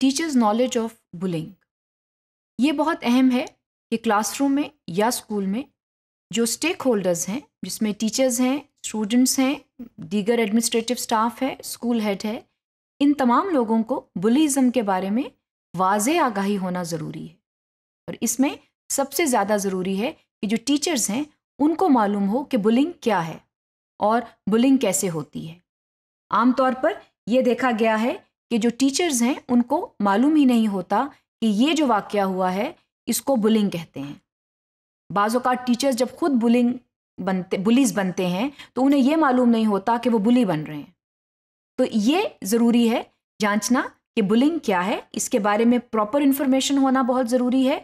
Teachers knowledge of bullying ये बहुत अहम है कि क्लासरूम में या स्कूल में जो स्टेक होल्डर्स हैं जिसमें टीचर्स हैं स्टूडेंट्स हैं दीगर एडमिनिस्ट्रेटिव स्टाफ है स्कूल हेड है इन तमाम लोगों को बुलिज़म के बारे में वाज आगाही होना ज़रूरी है और इसमें सबसे ज़्यादा ज़रूरी है कि जो टीचर्स हैं उनको मालूम हो कि बुलिंग क्या है और बुलिंग कैसे होती है आमतौर पर यह देखा गया है कि जो टीचर्स हैं उनको मालूम ही नहीं होता कि ये जो वाक्य हुआ है इसको बुलिंग कहते हैं बाज़ात टीचर्स जब खुद बुलिंग बनते बुलिस बनते हैं तो उन्हें ये मालूम नहीं होता कि वो बुली बन रहे हैं तो ये ज़रूरी है जांचना कि बुलिंग क्या है इसके बारे में प्रॉपर इन्फॉर्मेशन होना बहुत ज़रूरी है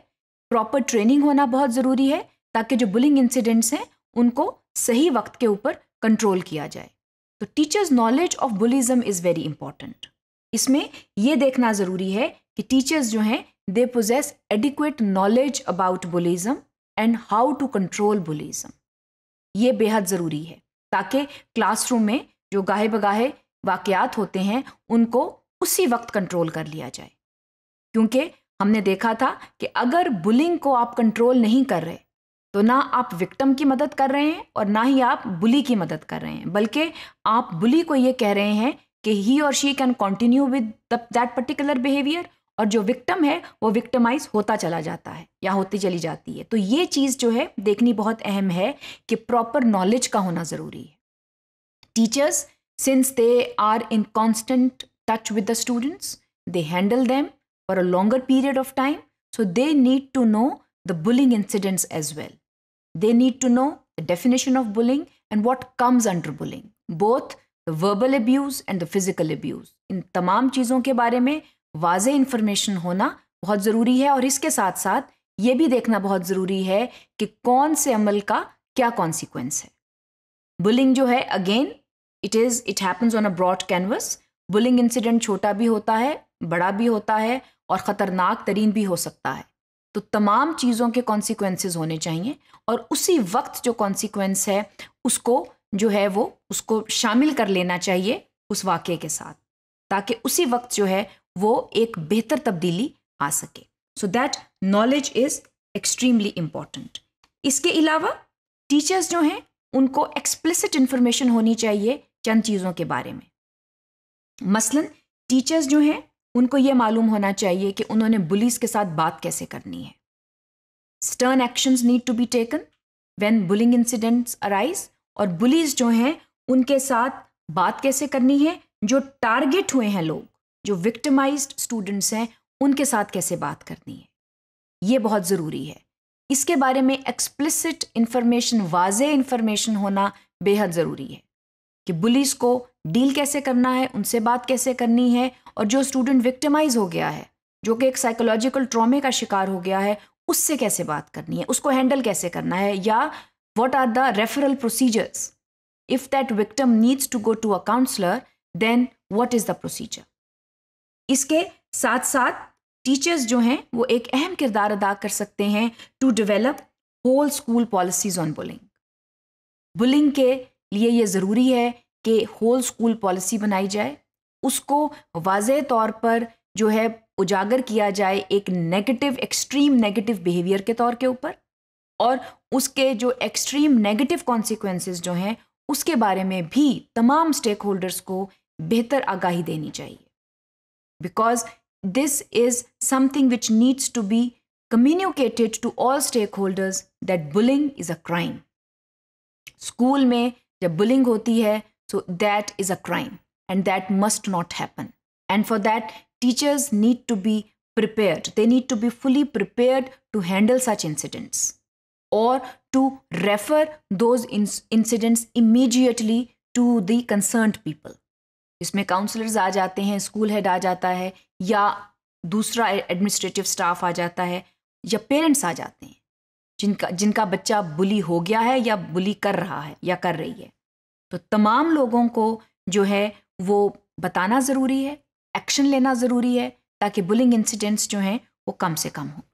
प्रॉपर ट्रेनिंग होना बहुत ज़रूरी है ताकि जो बुलिंग इंसिडेंट्स हैं उनको सही वक्त के ऊपर कंट्रोल किया जाए तो teachers knowledge of bullyism is very important इसमें ये देखना ज़रूरी है कि टीचर्स जो हैं they possess adequate knowledge about bullyism and how to control bullyism ये बेहद ज़रूरी है ताकि क्लासरूम में जो गाहे बगाहे वाक़ात होते हैं उनको उसी वक्त कंट्रोल कर लिया जाए क्योंकि हमने देखा था कि अगर बुलिंग को आप कंट्रोल नहीं कर रहे तो ना आप विक्टम की मदद कर रहे हैं और ना ही आप बुली की मदद कर रहे हैं बल्कि आप बुली को ये कह रहे हैं कि ही और she can continue with that particular behaviour और जो विक्टम है वो विक्टमाइज होता चला जाता है या होती चली जाती है तो ये चीज़ जो है देखनी बहुत अहम है कि प्रॉपर नॉलेज का होना ज़रूरी है teachers since they are in constant touch with the students they handle them for a longer period of time so they need to know the bullying incidents as well they need to know the definition of bullying and what comes under bullying both the verbal abuse and the physical abuse इन तमाम चीज़ों के बारे में was information होना बहुत ज़रूरी है और इसके साथ साथ ये भी देखना बहुत ज़रूरी है कि कौन से अमल का क्या कॉन्सिक्वेंस है बुलिंग जो है again it is it happens on a broad canvas bullying incident छोटा भी होता है बड़ा भी होता है और ख़तरनाक तरीन भी हो सकता है तो तमाम चीज़ों के कॉन्सिक्वेंस होने चाहिए और उसी वक्त जो कॉन्सिक्वेंस है उसको जो है वो उसको शामिल कर लेना चाहिए उस वाक्य के साथ ताकि उसी वक्त जो है वो एक बेहतर तब्दीली आ सके so that knowledge is extremely important इसके अलावा टीचर्स जो हैं उनको एक्सप्लिसिट इन्फॉर्मेशन होनी चाहिए चंद चीज़ों के बारे में मसलन टीचर्स जो हैं उनको ये मालूम होना चाहिए कि उन्होंने बुलिस के साथ बात कैसे करनी है stern actions need to be taken when bullying incidents arise और बुलीज जो हैं उनके साथ बात कैसे करनी है जो टारगेट हुए हैं लोग जो विक्टिमाइज्ड स्टूडेंट्स हैं उनके साथ कैसे बात करनी है ये बहुत ज़रूरी है इसके बारे में एक्सप्लिसिट इन्फॉर्मेशन वाज इन्फॉर्मेशन होना बेहद ज़रूरी है कि बुलिस को डील कैसे करना है उनसे बात कैसे करनी है और जो स्टूडेंट विक्टिमाइज हो गया है जो कि एक साइकोलॉजिकल ट्रॉमे का शिकार हो गया है उससे कैसे बात करनी है उसको हैंडल कैसे करना है या What are the referral procedures? If that victim needs to go to a counselor, then what is the procedure? इसके साथ साथ टीचर्स जो हैं वो एक अहम किरदार अदा कर सकते हैं to develop whole school policies on bullying bullying के लिए ये ज़रूरी है कि होल स्कूल पॉलिसी बनाई जाए उसको वाज तौर पर जो है उजागर किया जाए एक नेगेटिव एक्सट्रीम नेगेटिव बिहेवियर के तौर के ऊपर और उसके जो एक्सट्रीम नेगेटिव कॉन्सिक्वेंसेस जो हैं उसके बारे में भी तमाम स्टेक होल्डर्स को बेहतर आगाही देनी चाहिए because this is something which needs to be communicated to all stakeholders that bullying is a crime school में जब बुलिंग होती है so that is a crime and that must not happen and for that teachers need to be prepared they need to be fully prepared to handle such incidents or to refer those incidents immediately to the concerned people. इसमें counsellors आ जाते हैं school head आ जाता है या दूसरा administrative staff आ जाता है या पेरेंट्स आ जाते हैं जिनका जिनका बच्चा बुली हो गया है या बुली कर रहा है या कर रही है तो तमाम लोगों को जो है वो बताना ज़रूरी है एक्शन लेना ज़रूरी है ताकि बुलिंग इंसिडेंट्स जो हैं वो कम से कम हों